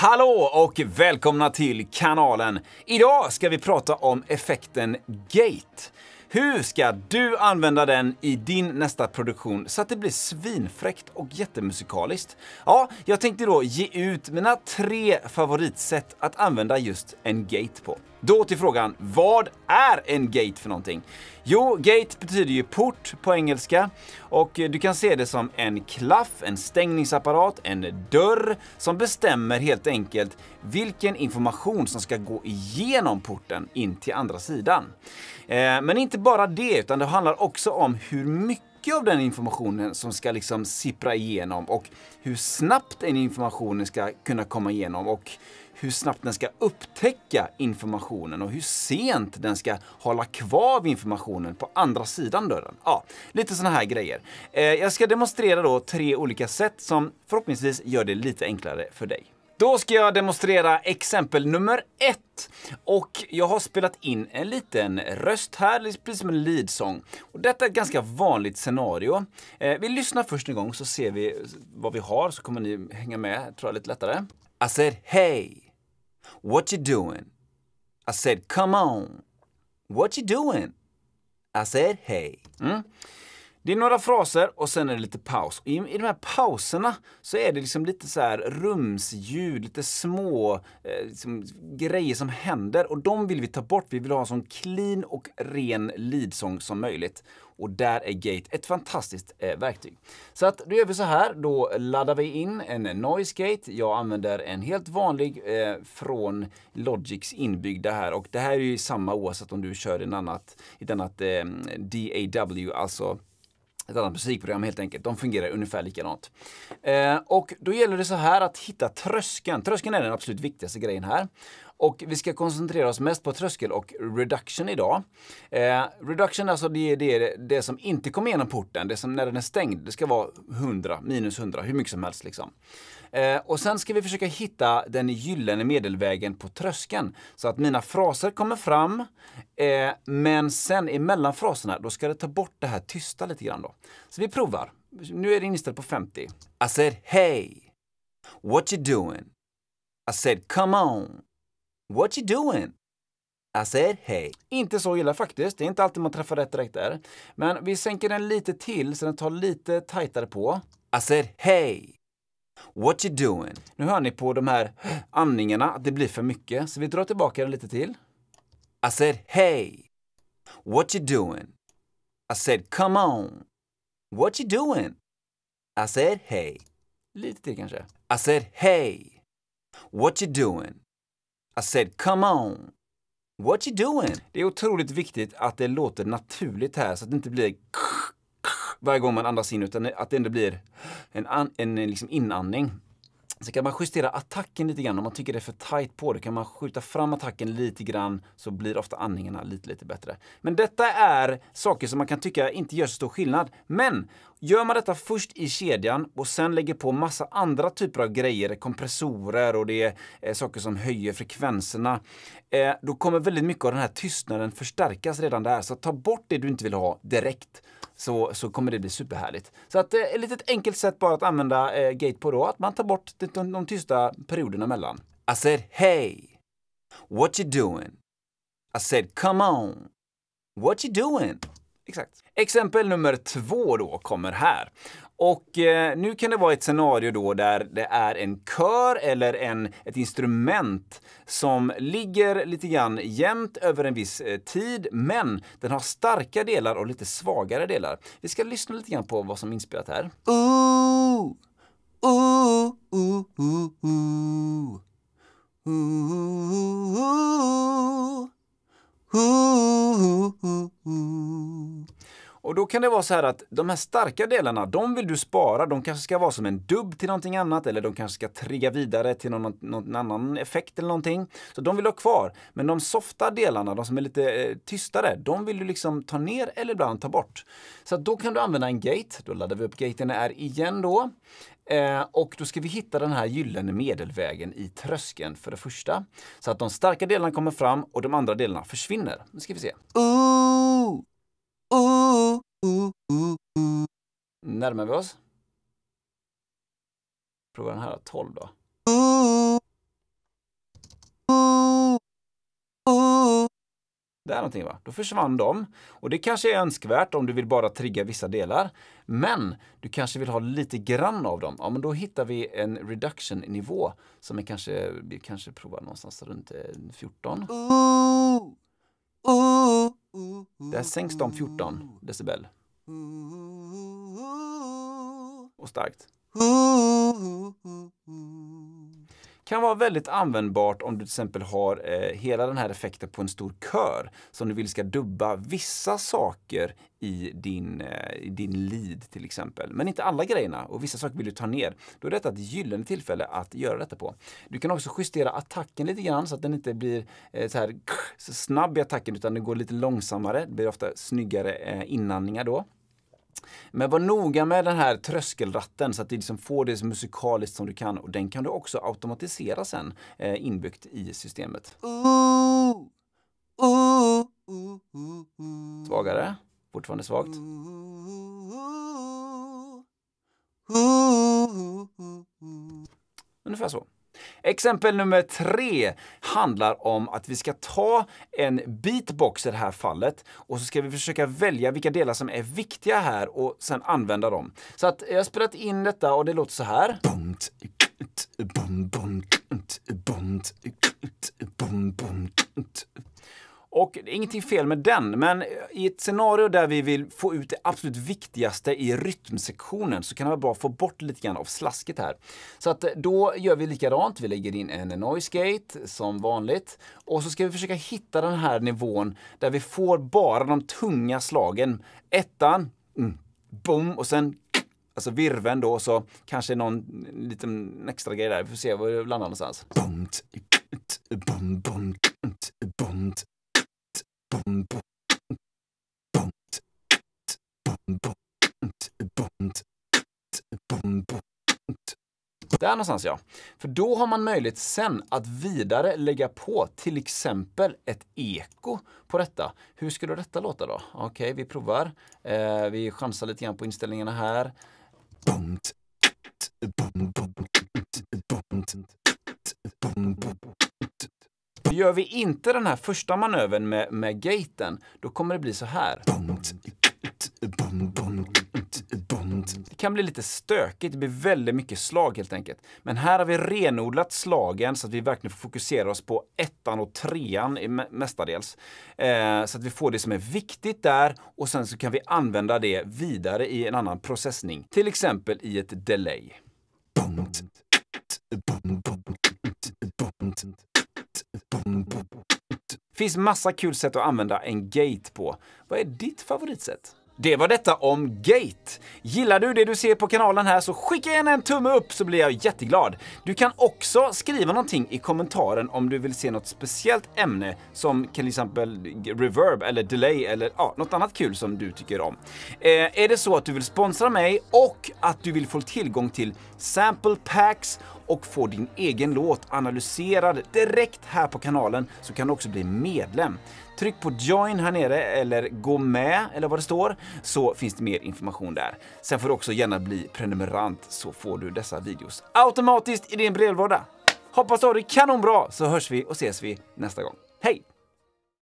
Hallå och välkomna till kanalen! Idag ska vi prata om effekten Gate. Hur ska du använda den i din nästa produktion så att det blir svinfräckt och jättemusikaliskt? Ja, jag tänkte då ge ut mina tre favoritsätt att använda just en gate på. Då till frågan, vad är en gate för någonting? Jo, gate betyder ju port på engelska och du kan se det som en klaff, en stängningsapparat, en dörr som bestämmer helt enkelt vilken information som ska gå igenom porten in till andra sidan. Eh, men inte bara det, utan det handlar också om hur mycket av den informationen som ska liksom sippra igenom och hur snabbt den informationen ska kunna komma igenom och hur snabbt den ska upptäcka informationen och hur sent den ska hålla kvar informationen på andra sidan dörren. Ja, lite sådana här grejer. Eh, jag ska demonstrera då tre olika sätt som förhoppningsvis gör det lite enklare för dig. Då ska jag demonstrera exempel nummer ett. Och jag har spelat in en liten röst här, precis som en leadsång. Och detta är ett ganska vanligt scenario. Eh, vi lyssnar först en gång så ser vi vad vi har, så kommer ni hänga med, tror jag, lite lättare. I said hey, What you doing? I said, Come on. What you doing? I said, Hey. Hmm? Det är några fraser och sen är det lite paus. I, I de här pauserna så är det liksom lite så här rumsljud, lite små eh, liksom, grejer som händer och de vill vi ta bort. Vi vill ha en sån clean och ren leadsång som möjligt. Och där är Gate ett fantastiskt eh, verktyg. Så att då gör vi så här, då laddar vi in en Noise Gate. Jag använder en helt vanlig eh, från Logics inbyggda här och det här är ju samma oavsett om du kör en annat, ett annat eh, DAW, alltså ett annat musikprogram helt enkelt. De fungerar ungefär likadant. Eh, och då gäller det så här att hitta tröskeln. Tröskeln är den absolut viktigaste grejen här. Och vi ska koncentrera oss mest på tröskel och reduction idag. Eh, reduction alltså det är det, det som inte kommer igenom porten, det som när den är stängd, det ska vara 100, minus 100, hur mycket som helst liksom. Eh, och sen ska vi försöka hitta den gyllene medelvägen på tröskeln. Så att mina fraser kommer fram, eh, men sen emellan fraserna, då ska det ta bort det här tysta lite grann då. Så vi provar. Nu är det inställt på 50. I said hey, what you doing? I said come on. What you doing? I said hey. Inte så illa faktiskt. Det är inte alltid man träffar rätt direkt där. Men vi sänker den lite till så den tar lite tajtare på. I said hey. What you doing? Nu hör ni på de här andningarna att det blir för mycket. Så vi drar tillbaka den lite till. I said hey. What you doing? I said come on. What you doing? I said hey. Lite till kanske. I said hey. What you doing? I said come on. What you doing? Det är otroligt viktigt att det låter naturligt här så att det inte blir varje gång man andas in utan att det ändå blir en, an, en liksom inandning. Sen kan man justera attacken lite grann. Om man tycker det är för tight på Då kan man skjuta fram attacken lite grann så blir ofta andningarna lite, lite bättre. Men detta är saker som man kan tycka inte gör så stor skillnad. Men gör man detta först i kedjan och sen lägger på massa andra typer av grejer, kompressorer och det är eh, saker som höjer frekvenserna, eh, då kommer väldigt mycket av den här tystnaden förstärkas redan där. Så ta bort det du inte vill ha direkt så, så kommer det bli superhärligt. Så att eh, ett litet enkelt sätt bara att använda eh, gate på då, att man tar bort de, de, de tysta perioderna mellan. I said hey, what you doing? I said come on, what you doing? Exakt. Exempel nummer två då kommer här. Och eh, nu kan det vara ett scenario då där det är en kör eller en, ett instrument som ligger lite grann jämnt över en viss eh, tid, men den har starka delar och lite svagare delar. Vi ska lyssna lite grann på vad som är inspelat här. Ooh, ooh, ooh, ooh, ooh. ooh, ooh, ooh. ooh, ooh, ooh, ooh. Och då kan det vara så här att de här starka delarna, de vill du spara. De kanske ska vara som en dubb till någonting annat eller de kanske ska trigga vidare till någon, någon annan effekt eller någonting. Så de vill du ha kvar. Men de softa delarna, de som är lite eh, tystare, de vill du liksom ta ner eller ibland ta bort. Så då kan du använda en gate. Då laddar vi upp gaten är igen då. Eh, och då ska vi hitta den här gyllene medelvägen i tröskeln för det första. Så att de starka delarna kommer fram och de andra delarna försvinner. Nu ska vi se. Ooh! Närmar vi oss? Prova den här 12 då. Ooh, ooh, Där någonting va? Då försvann de. Och det kanske är önskvärt om du vill bara trigga vissa delar. Men du kanske vill ha lite grann av dem. Ja, men då hittar vi en reduction-nivå som är kanske, vi kanske provar någonstans runt 14. Ooh. Eh, där sänks de 14 decibel. Och starkt. Kan vara väldigt användbart om du till exempel har eh, hela den här effekten på en stor kör som du vill ska dubba vissa saker i din, eh, din lead till exempel. Men inte alla grejerna och vissa saker vill du ta ner. Då är detta ett gyllene tillfälle att göra detta på. Du kan också justera attacken lite grann så att den inte blir eh, så, här, så snabb i attacken utan den går lite långsammare. Det blir ofta snyggare eh, inandningar då. Men var noga med den här tröskelratten så att du liksom får det så musikaliskt som du kan. Och den kan du också automatisera sen eh, inbyggt i systemet. Svagare. Fortfarande svagt. Ungefär så. Exempel nummer tre handlar om att vi ska ta en beatbox i det här fallet och så ska vi försöka välja vilka delar som är viktiga här och sen använda dem. Så att jag har spelat in detta och det låter så här. Och det är ingenting fel med den, men i ett scenario där vi vill få ut det absolut viktigaste i rytmsektionen så kan det vara bra att få bort lite grann av slasket här. Så att eh, då gör vi likadant. Vi lägger in en noise gate som vanligt och så ska vi försöka hitta den här nivån där vi får bara de tunga slagen. Ettan, mm, boom och sen alltså virven då och så kanske någon liten extra grej där. Vi får se var det landar någonstans. Där någonstans ja. För då har man möjlighet sen att vidare lägga på till exempel ett eko på detta. Hur skulle detta låta då? Okej, okay, vi provar. Eh, vi chansar lite grann på inställningarna här. Bumt. gör vi inte den här första manövern med, med gaten, då kommer det bli så här. Det kan bli lite stökigt, det blir väldigt mycket slag helt enkelt. Men här har vi renodlat slagen så att vi verkligen får fokusera oss på ettan och trean mestadels. Eh, så att vi får det som är viktigt där och sen så kan vi använda det vidare i en annan processning. Till exempel i ett delay finns massa kul sätt att använda en gate på. Vad är ditt favoritsätt? Det var detta om Gate. Gillar du det du ser på kanalen här så skicka gärna en tumme upp så blir jag jätteglad. Du kan också skriva någonting i kommentaren om du vill se något speciellt ämne som till exempel reverb eller delay eller ja, något annat kul som du tycker om. Eh, är det så att du vill sponsra mig och att du vill få tillgång till sample packs och få din egen låt analyserad direkt här på kanalen så kan du också bli medlem. Tryck på join här nere eller gå med eller vad det står så finns det mer information där. Sen får du också gärna bli prenumerant så får du dessa videos automatiskt i din brevlåda. Hoppas du har det kanonbra så hörs vi och ses vi nästa gång. Hej!